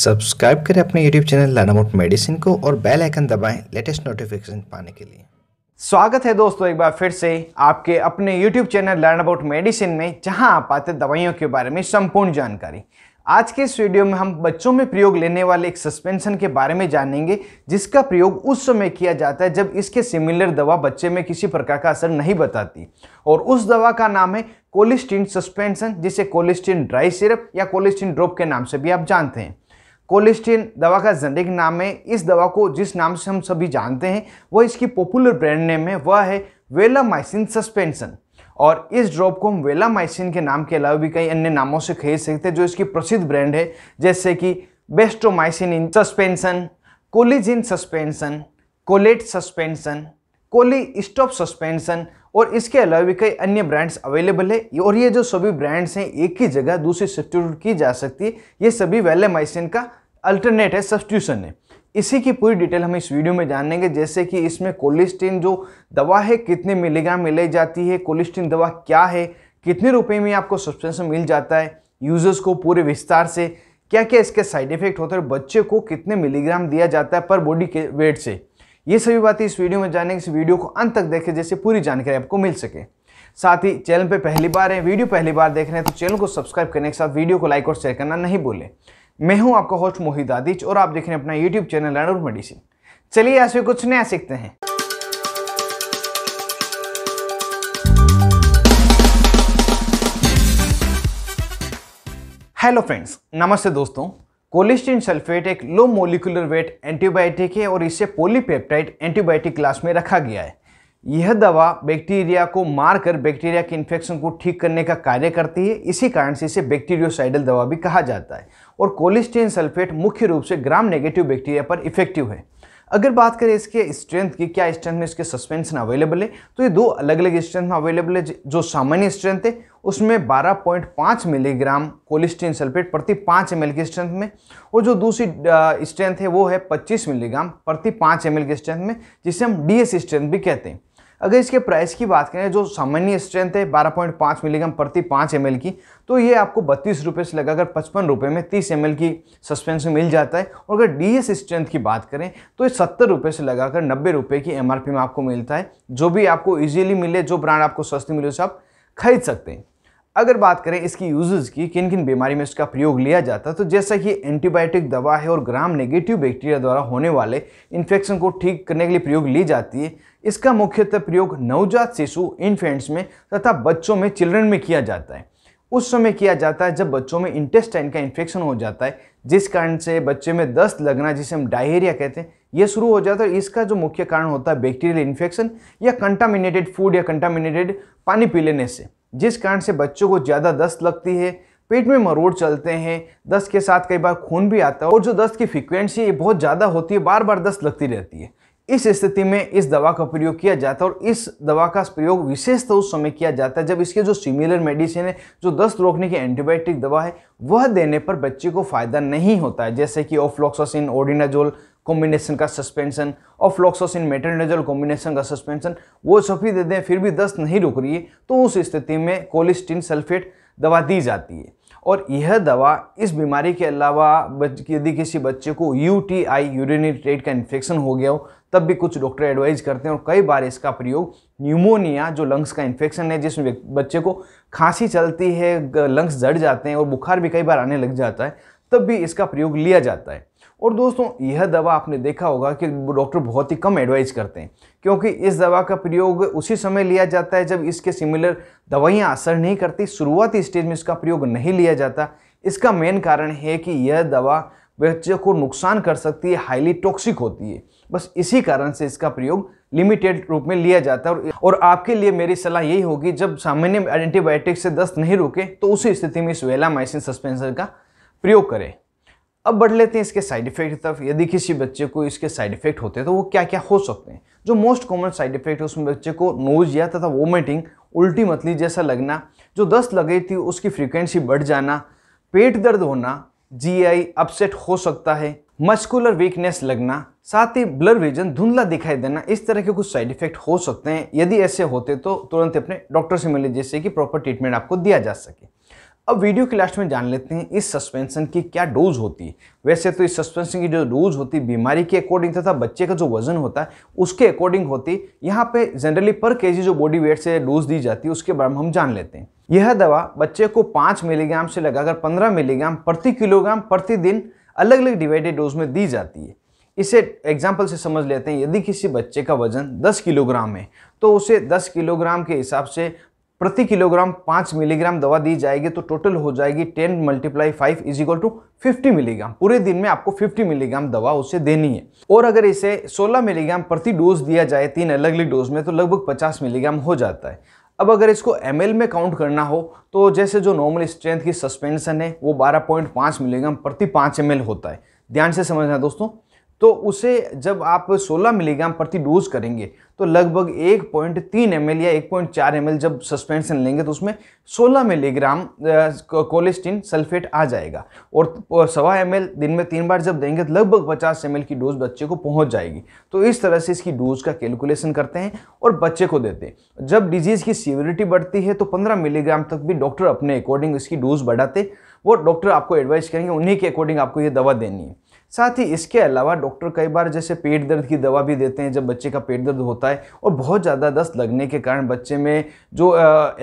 subscribe करें अपने YouTube channel about medicine को और बेल आइकन दबाएं लेटेस्ट नोटिफिकेशन पाने के लिए स्वागत है दोस्तों एक बार फिर से आपके अपने YouTube channel learn about medicine में जहां आप आते दवाइयों के बारे में संपूर्ण जानकारी आज के इस वीडियो में हम बच्चों में प्रयोग लेने वाले एक सस्पेंशन के बारे में जानेंगे जिसका प्रयोग उस समय किया जाता है जब इसके सिमिलर दवा बच्चे में किसी प्रकार का असर नहीं बताती और उस दवा का नाम है कोलिस्टिन सस्पेंशन जिसे कोलिस्टिन ड्राई सिरप या कोलिस्टिन ड्रॉप के नाम से भी आप जानते हैं कोलिस्टिन दवा का जेनेरिक नाम है इस दवा को जिस नाम से हम सभी जानते हैं वह इसकी पॉपुलर ब्रांड नेम है वह है वेलामाइसिन सस्पेंशन और इस ड्रॉप को हम वेलामाइसिन के नाम के अलावा भी कई अन्य नामों से खरीद सकते हैं जो इसकी प्रसिद्ध ब्रांड है जैसे कि बेस्टोमाइसिन इन सस्पेंशन कोलिजिन सस्पेंशन कोलेट सस्पेंशन कोली स्टॉप सस्पेंशन और इसके अलावा भी कई अन्य ब्रांड्स अवेलेबल है और ये जो सभी ब्रांड्स हैं एक ही जगह दूसरी सब्सटीट्यूट की जा सकती है ये सभी वेलेमाइसिन का अल्टरनेट है सब्सटीट्यूशन है इसी की पूरी डिटेल हम इस वीडियो में जानेंगे जैसे कि इसमें कोलिस्टिन जो दवा है कितने मिलीग्राम मिलाई जाती है कोलिस्टिन दवा क्या है कितने रुपए में आपको सब्सटेंशन मिल जाता है यूजर्स को पूरे विस्तार से क्या क्या इसके साइड इफेक्ट होते हैं बच्चे को कितने मिलीग्राम दिया जाता है पर बॉडी के वेट से ये सभी बातें इस वीडियो में जानेंगे इस वीडियो को अंत तक देखें जैसे पूरी जानकारी आपको मिल सके साथ ही चैनल पर पहली बार है वीडियो पहली बार देख रहे हैं तो चैनल को सब्सक्राइब करने के साथ वीडियो को लाइक और शेयर करना नहीं भूलें मैं हूं आपका होस्ट मोहित आदिच और आप देख रहे हैं अपना यूट्यूब चैनल एंड मेडिसिन चलिए ऐसे कुछ नया सीखते हैं हेलो फ्रेंड्स नमस्ते दोस्तों कोलिस्टीन सल्फेट एक लो मोलिकुलर वेट एंटीबायोटिक है और इसे पोलीपेप्टाइड एंटीबायोटिक क्लास में रखा गया है यह दवा बैक्टीरिया को मारकर बैक्टीरिया के इन्फेक्शन को ठीक करने का कार्य करती है इसी कारण से इसे बैक्टीरियोसाइडल दवा भी कहा जाता है और कोलिस्टीन सल्फेट मुख्य रूप से ग्राम नेगेटिव बैक्टीरिया पर इफेक्टिव है अगर बात करें इसके स्ट्रेंथ की क्या स्ट्रेंथ में इसके सस्पेंशन अवेलेबल है तो ये दो अलग अलग स्ट्रेंथ में अवेलेबल है जो सामान्य स्ट्रेंथ है उसमें 12.5 मिलीग्राम कोलिस्टीन सल्फेट प्रति 5 एम की स्ट्रेंथ में और जो दूसरी स्ट्रेंथ है वो है 25 मिलीग्राम प्रति 5 एम की स्ट्रेंथ में जिसे हम डी स्ट्रेंथ भी कहते हैं अगर इसके प्राइस की बात करें जो सामान्य स्ट्रेंथ है 12.5 मिलीग्राम प्रति पाँच एम की तो ये आपको बत्तीस रुपये से लगाकर पचपन रुपये में तीस एम की सस्पेंशन मिल जाता है और अगर डी स्ट्रेंथ की बात करें तो ये सत्तर रुपये से लगाकर नब्बे रुपये की एम में आपको मिलता है जो भी आपको ईजिली मिले जो ब्रांड आपको सस्ती मिले उसे आप खरीद सकते हैं अगर बात करें इसकी यूजेस की किन किन बीमारी में इसका प्रयोग लिया जाता है तो जैसा कि एंटीबायोटिक दवा है और ग्राम नेगेटिव बैक्टीरिया द्वारा होने वाले इन्फेक्शन को ठीक करने के लिए प्रयोग ली जाती है इसका मुख्यतः प्रयोग नवजात शिशु इन्फेंट्स में तथा बच्चों में चिल्ड्रन में किया जाता है उस समय किया जाता है जब बच्चों में इंटेस्टाइन का इन्फेक्शन हो जाता है जिस कारण से बच्चे में दस्त लगना जिसे हम डायरिया कहते हैं यह शुरू हो जाता है इसका जो मुख्य कारण होता है बैक्टीरियल इन्फेक्शन या कंटामिनेटेड फूड या कंटामिनेटेड पानी पी लेने से जिस कारण से बच्चों को ज़्यादा दस्त लगती है पेट में मरोड़ चलते हैं दस्त के साथ कई बार खून भी आता है और जो दस्त की फ्रिक्वेंसी ये बहुत ज़्यादा होती है बार बार दस्त लगती रहती है इस स्थिति में इस दवा का प्रयोग किया जाता है और इस दवा का प्रयोग विशेषतः उस समय किया जाता है जब इसके जो सिमिलर मेडिसिन है जो दस्त रोकने की एंटीबायोटिक दवा है वह देने पर बच्चे को फायदा नहीं होता है जैसे कि ओफ्लोक्सोसिन ओडिनाजोल कॉम्बिनेशन का सस्पेंशन और फ्लॉक्सोसिन मेटरनेजल कॉम्बिनेशन का सस्पेंशन वो सब दे दें फिर भी दस्त नहीं रुक रही है तो उस स्थिति में कोलिस्टिन सल्फेट दवा दी जाती है और यह दवा इस बीमारी के अलावा यदि किसी बच्चे को यू आई यूरिनरी ट्रेड का इन्फेक्शन हो गया हो तब भी कुछ डॉक्टर एडवाइज करते हैं और कई बार इसका प्रयोग न्यूमोनिया जो लंग्स का इन्फेक्शन है जिसमें बच्चे को खांसी चलती है लंग्स जड़ जाते हैं और बुखार भी कई बार आने लग जाता है तब भी इसका प्रयोग लिया जाता है और दोस्तों यह दवा आपने देखा होगा कि डॉक्टर बहुत ही कम एडवाइस करते हैं क्योंकि इस दवा का प्रयोग उसी समय लिया जाता है जब इसके सिमिलर दवाइयाँ असर नहीं करती शुरुआती स्टेज में इसका प्रयोग नहीं लिया जाता इसका मेन कारण है कि यह दवा बच्चे को नुकसान कर सकती है हाईली टॉक्सिक होती है बस इसी कारण से इसका प्रयोग लिमिटेड रूप में लिया जाता है और आपके लिए मेरी सलाह यही होगी जब सामान्य एंटीबायोटिक से दस्त नहीं रुके तो उसी स्थिति में इस वेलामाइसिन सस्पेंसर का प्रयोग करें अब बढ़ लेते हैं इसके साइड इफेक्ट की तरफ यदि किसी बच्चे को इसके साइड इफेक्ट होते हैं तो वो क्या क्या हो सकते हैं जो मोस्ट कॉमन साइड इफेक्ट है उसमें बच्चे को नोज या तथा वोमिटिंग उल्टी मतली जैसा लगना जो दस लगे थी उसकी फ्रीक्वेंसी बढ़ जाना पेट दर्द होना जीआई अपसेट हो सकता है मस्कुलर वीकनेस लगना साथ ही ब्लर विजन धुंधला दिखाई देना इस तरह के कुछ साइड इफेक्ट हो सकते हैं यदि ऐसे होते तो तुरंत अपने डॉक्टर से मिले जिससे कि प्रॉपर ट्रीटमेंट आपको दिया जा सके अब वीडियो के लास्ट में जान लेते हैं इस सस्पेंशन की क्या डोज होती है वैसे तो इस सस्पेंशन की जो डोज होती है बीमारी के अकॉर्डिंग तथा बच्चे का जो वजन होता है उसके अकॉर्डिंग होती यहाँ पे जनरली पर केजी जो बॉडी वेट से डोज दी जाती है उसके बारे में हम जान लेते हैं यह दवा बच्चे को पाँच मिलीग्राम से लगाकर पंद्रह मिलीग्राम प्रति किलोग्राम प्रतिदिन अलग अलग डिवाइडेड डोज में दी जाती है इसे एग्जाम्पल से समझ लेते हैं यदि किसी बच्चे का वजन 10 किलोग्राम है तो उसे 10 किलोग्राम के हिसाब से प्रति किलोग्राम पाँच मिलीग्राम दवा दी जाएगी तो टोटल हो जाएगी ten multiply five is equal to fifty milligram पूरे दिन में आपको फिफ्टी मिलीग्राम दवा उसे देनी है और अगर इसे सोलह मिलीग्राम प्रति डोज दिया जाए तीन अलग अलग डोज में तो लगभग पचास मिलीग्राम हो जाता है अब अगर इसको एम में काउंट करना हो तो जैसे जो नॉर्मल स्ट्रेंथ की सस्पेंशन है वो बारह मिलीग्राम प्रति पांच एम होता है ध्यान से समझना दोस्तों तो उसे जब आप 16 मिलीग्राम प्रति डोज करेंगे तो लगभग 1.3 पॉइंट या 1.4 पॉइंट जब सस्पेंशन लेंगे तो उसमें 16 मिलीग्राम कोलेस्टीन सल्फेट आ जाएगा और सवा एम दिन में तीन बार जब देंगे तो लगभग 50 एम की डोज बच्चे को पहुंच जाएगी तो इस तरह से इसकी डोज का कैलकुलेशन करते हैं और बच्चे को देते हैं जब डिजीज़ की सीवियरिटी बढ़ती है तो पंद्रह मिलीग्राम तक भी डॉक्टर अपने अकॉर्डिंग इसकी डोज बढ़ाते वो डॉक्टर आपको एडवाइस करेंगे उन्हीं के अकॉर्डिंग आपको ये दवा देनी है साथ ही इसके अलावा डॉक्टर कई बार जैसे पेट दर्द की दवा भी देते हैं जब बच्चे का पेट दर्द होता है और बहुत ज़्यादा दस्त लगने के कारण बच्चे में जो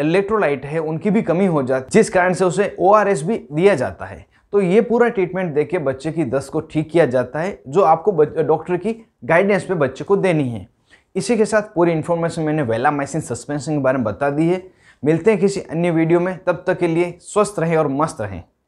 इलेक्ट्रोलाइट है उनकी भी कमी हो जाती जिस कारण से उसे ओ भी दिया जाता है तो ये पूरा ट्रीटमेंट देके बच्चे की दस्त को ठीक किया जाता है जो आपको डॉक्टर की गाइडेंस पे बच्चे को देनी है इसी के साथ पूरी इन्फॉर्मेशन मैंने वेलामाइसिन सस्पेंशन के बारे में बता दी है मिलते हैं किसी अन्य वीडियो में तब तक के लिए स्वस्थ रहें और मस्त रहें